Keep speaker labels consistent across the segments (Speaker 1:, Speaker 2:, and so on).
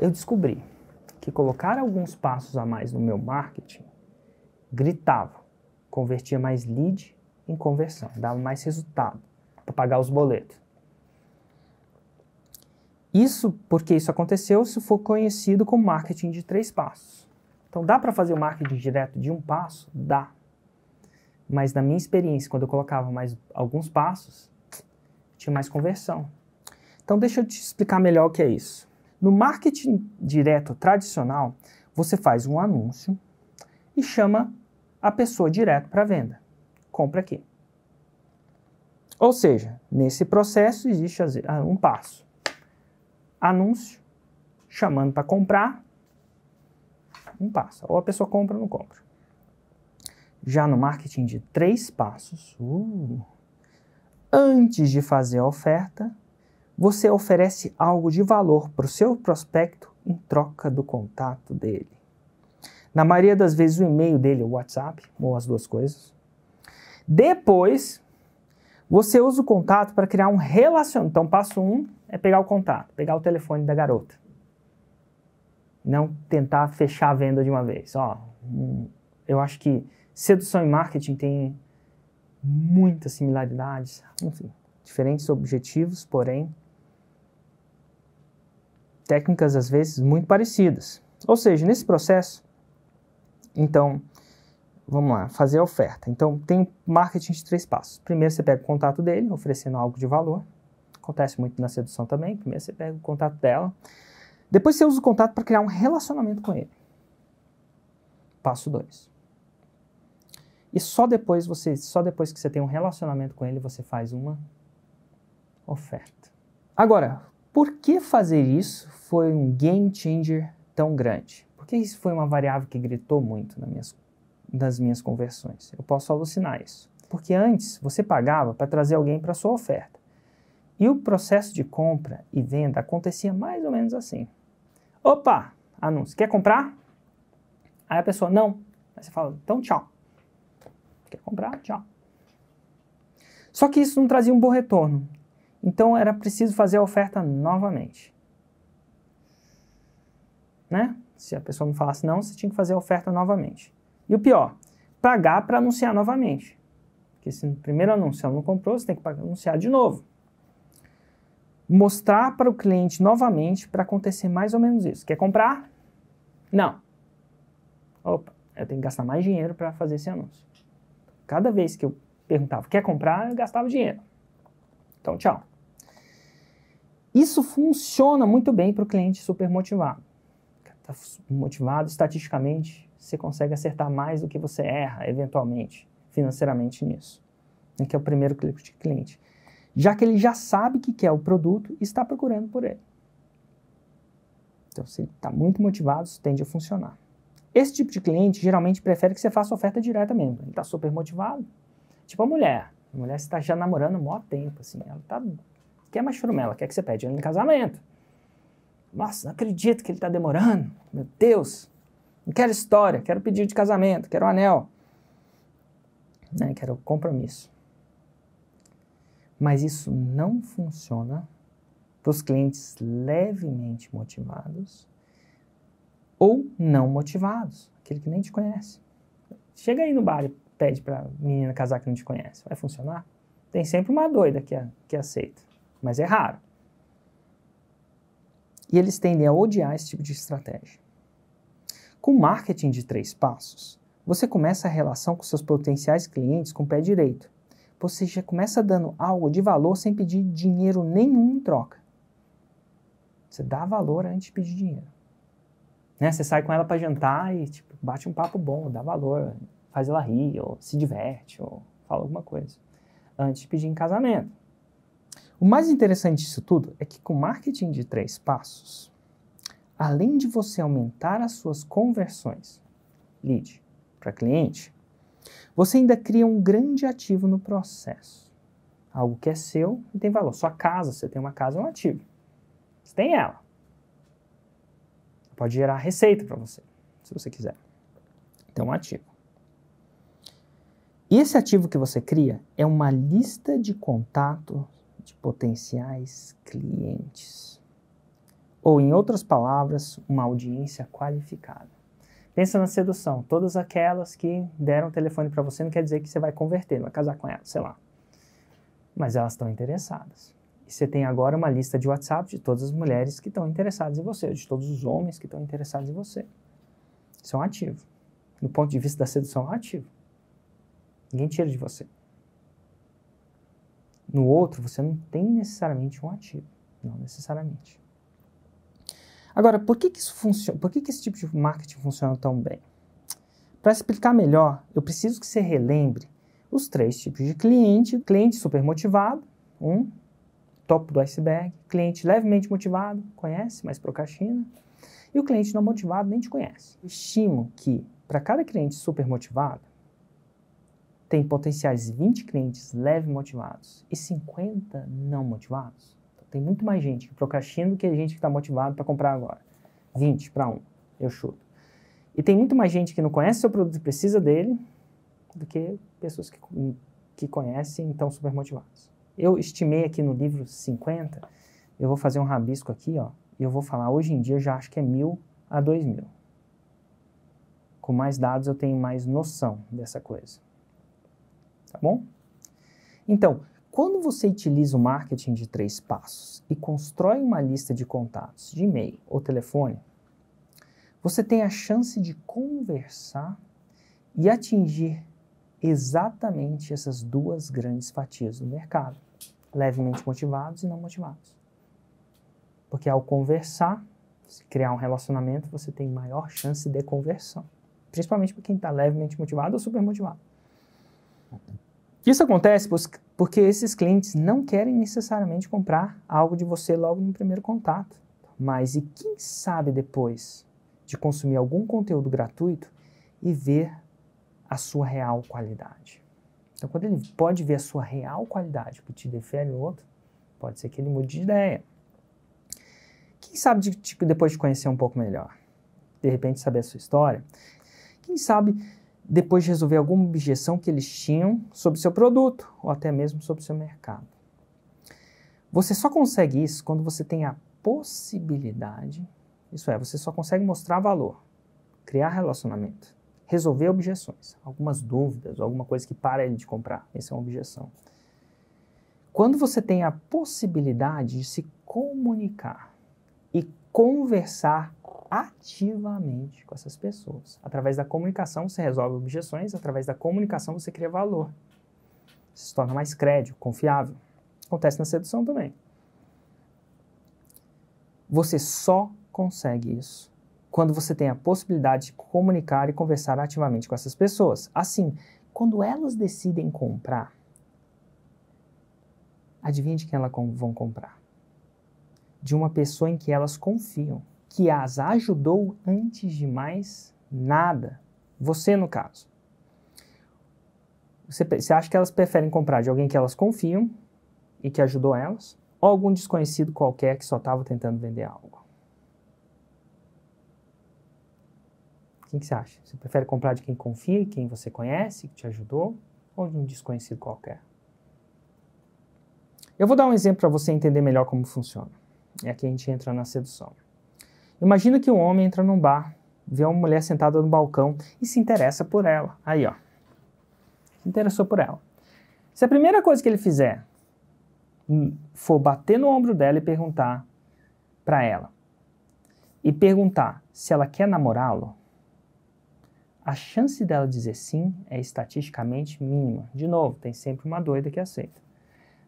Speaker 1: eu descobri que colocar alguns passos a mais no meu marketing gritava, convertia mais lead em conversão, dava mais resultado para pagar os boletos. Isso porque isso aconteceu se for conhecido como marketing de três passos. Então dá para fazer o marketing direto de um passo? Dá. Mas na minha experiência, quando eu colocava mais alguns passos, tinha mais conversão. Então deixa eu te explicar melhor o que é isso. No marketing direto tradicional, você faz um anúncio e chama a pessoa direto para venda. Compra aqui. Ou seja, nesse processo existe ah, um passo: anúncio, chamando para comprar, um passo. Ou a pessoa compra ou não compra. Já no marketing de três passos, uh, antes de fazer a oferta, você oferece algo de valor para o seu prospecto em troca do contato dele. Na maioria das vezes, o e-mail dele, o WhatsApp, ou as duas coisas. Depois, você usa o contato para criar um relacionamento. Então, passo um é pegar o contato, pegar o telefone da garota. Não tentar fechar a venda de uma vez. Ó, hum, eu acho que sedução e marketing tem muitas similaridades, enfim, diferentes objetivos, porém técnicas às vezes muito parecidas. Ou seja, nesse processo, então, vamos lá, fazer a oferta. Então, tem marketing de três passos. Primeiro você pega o contato dele, oferecendo algo de valor. Acontece muito na sedução também. Primeiro você pega o contato dela. Depois você usa o contato para criar um relacionamento com ele. Passo 2. E só depois você, só depois que você tem um relacionamento com ele, você faz uma oferta. Agora, por que fazer isso foi um game changer tão grande? Porque isso foi uma variável que gritou muito nas minhas, nas minhas conversões. Eu posso alucinar isso. Porque antes você pagava para trazer alguém para sua oferta. E o processo de compra e venda acontecia mais ou menos assim. Opa, anúncio, quer comprar? Aí a pessoa, não. Aí você fala, então tchau. Quer comprar? Tchau. Só que isso não trazia um bom retorno. Então era preciso fazer a oferta novamente. Né? Se a pessoa não falasse não, você tinha que fazer a oferta novamente. E o pior, pagar para anunciar novamente. Porque se no primeiro anúncio ela não comprou, você tem que pagar, anunciar de novo. Mostrar para o cliente novamente para acontecer mais ou menos isso. Quer comprar? Não. Opa, eu tenho que gastar mais dinheiro para fazer esse anúncio. Cada vez que eu perguntava, quer comprar, eu gastava dinheiro. Então, tchau. Isso funciona muito bem para o cliente super motivado. Está motivado estatisticamente, você consegue acertar mais do que você erra, eventualmente, financeiramente nisso. Né, que é o primeiro clique de cliente. Já que ele já sabe que quer o produto e está procurando por ele. Então, se ele está muito motivado, isso tende a funcionar. Esse tipo de cliente geralmente prefere que você faça oferta direta mesmo. Ele está super motivado. Tipo a mulher. A mulher está já namorando há maior tempo, assim. Ela está quer mais churumela? Quer que você pede ele em casamento. Nossa, não acredito que ele está demorando. Meu Deus. Não quero história, quero pedido de casamento, quero um anel. Né? Quero compromisso. Mas isso não funciona para os clientes levemente motivados ou não motivados, aquele que nem te conhece. Chega aí no bar e pede para menina casar que não te conhece. Vai funcionar? Tem sempre uma doida que, a, que aceita mas é raro. E eles tendem a odiar esse tipo de estratégia. Com marketing de três passos, você começa a relação com seus potenciais clientes com o pé direito. Você já começa dando algo de valor sem pedir dinheiro nenhum em troca. Você dá valor antes de pedir dinheiro. Né? Você sai com ela para jantar e tipo, bate um papo bom, dá valor, faz ela rir, ou se diverte, ou fala alguma coisa. Antes de pedir em casamento. O mais interessante disso tudo é que com marketing de três passos, além de você aumentar as suas conversões lead para cliente, você ainda cria um grande ativo no processo. Algo que é seu e tem valor. Sua casa, você tem uma casa, é um ativo. Você tem ela. Pode gerar receita para você, se você quiser. Então, um ativo. E esse ativo que você cria é uma lista de contatos de potenciais clientes. Ou, em outras palavras, uma audiência qualificada. Pensa na sedução. Todas aquelas que deram o telefone para você não quer dizer que você vai converter, vai casar com elas, sei lá. Mas elas estão interessadas. E você tem agora uma lista de WhatsApp de todas as mulheres que estão interessadas em você, de todos os homens que estão interessados em você. Isso é um ativo. Do ponto de vista da sedução, é um ativo. Ninguém tira de você no outro, você não tem necessariamente um ativo. Não necessariamente. Agora, por que, que isso funciona? Por que, que esse tipo de marketing funciona tão bem? Para explicar melhor, eu preciso que você relembre os três tipos de cliente: cliente super motivado, um, topo do iceberg, cliente levemente motivado, conhece, mas procrastina, e o cliente não motivado nem te conhece. Estimo que para cada cliente super motivado, tem potenciais 20 clientes leve motivados e 50 não motivados, então, tem muito mais gente que procrastina do que a gente que está motivado para comprar agora. 20 para 1, eu chuto. E tem muito mais gente que não conhece seu produto e precisa dele do que pessoas que, que conhecem e estão super motivados Eu estimei aqui no livro 50, eu vou fazer um rabisco aqui, ó, e eu vou falar, hoje em dia eu já acho que é mil a dois mil. Com mais dados eu tenho mais noção dessa coisa tá bom? Então, quando você utiliza o marketing de três passos e constrói uma lista de contatos de e-mail ou telefone, você tem a chance de conversar e atingir exatamente essas duas grandes fatias do mercado, levemente motivados e não motivados. Porque ao conversar, se criar um relacionamento, você tem maior chance de conversão, principalmente para quem está levemente motivado ou super motivado. Isso acontece porque esses clientes não querem necessariamente comprar algo de você logo no primeiro contato. Mas e quem sabe depois de consumir algum conteúdo gratuito e ver a sua real qualidade? Então, quando ele pode ver a sua real qualidade, que te defere o outro, pode ser que ele mude de ideia. Quem sabe de, tipo, depois de conhecer um pouco melhor? De repente, saber a sua história? Quem sabe depois de resolver alguma objeção que eles tinham sobre seu produto ou até mesmo sobre seu mercado. Você só consegue isso quando você tem a possibilidade, isso é, você só consegue mostrar valor, criar relacionamento, resolver objeções, algumas dúvidas, alguma coisa que para ele de comprar, essa é uma objeção. Quando você tem a possibilidade de se comunicar e conversar ativamente com essas pessoas. Através da comunicação você resolve objeções, através da comunicação você cria valor. Você se torna mais crédito, confiável. Acontece na sedução também. Você só consegue isso quando você tem a possibilidade de comunicar e conversar ativamente com essas pessoas. Assim, quando elas decidem comprar, adivinhe de quem elas vão comprar? De uma pessoa em que elas confiam que as ajudou antes de mais nada. Você, no caso. Você, você acha que elas preferem comprar de alguém que elas confiam e que ajudou elas? Ou algum desconhecido qualquer que só estava tentando vender algo? Quem que você acha? Você prefere comprar de quem confia, quem você conhece, que te ajudou, ou de um desconhecido qualquer? Eu vou dar um exemplo para você entender melhor como funciona. É aqui a gente entra na sedução. Imagina que um homem entra num bar, vê uma mulher sentada no balcão e se interessa por ela. Aí, ó. Se interessou por ela. Se a primeira coisa que ele fizer hum, for bater no ombro dela e perguntar para ela, e perguntar se ela quer namorá-lo, a chance dela dizer sim é estatisticamente mínima. De novo, tem sempre uma doida que aceita.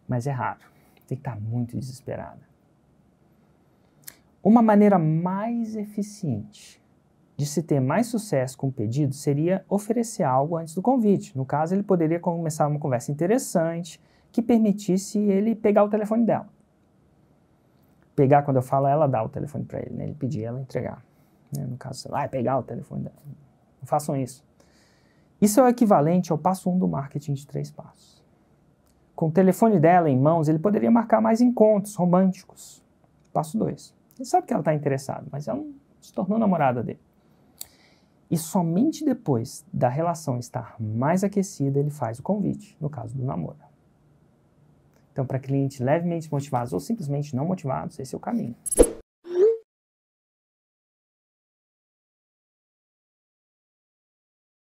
Speaker 1: Mas é raro. Tem que estar muito desesperada. Uma maneira mais eficiente de se ter mais sucesso com o pedido seria oferecer algo antes do convite. No caso, ele poderia começar uma conversa interessante que permitisse ele pegar o telefone dela. Pegar, quando eu falo, ela dá o telefone para ele, né? ele pedir, ela entregar. Né? No caso, sei lá, é pegar o telefone dela. Não façam isso. Isso é o equivalente ao passo 1 um do marketing de três passos. Com o telefone dela em mãos, ele poderia marcar mais encontros românticos. Passo 2. Ele sabe que ela está interessada, mas ela hum. se tornou namorada dele. E somente depois da relação estar mais aquecida, ele faz o convite, no caso do namoro. Então, para clientes levemente motivados ou simplesmente não motivados, esse é o caminho.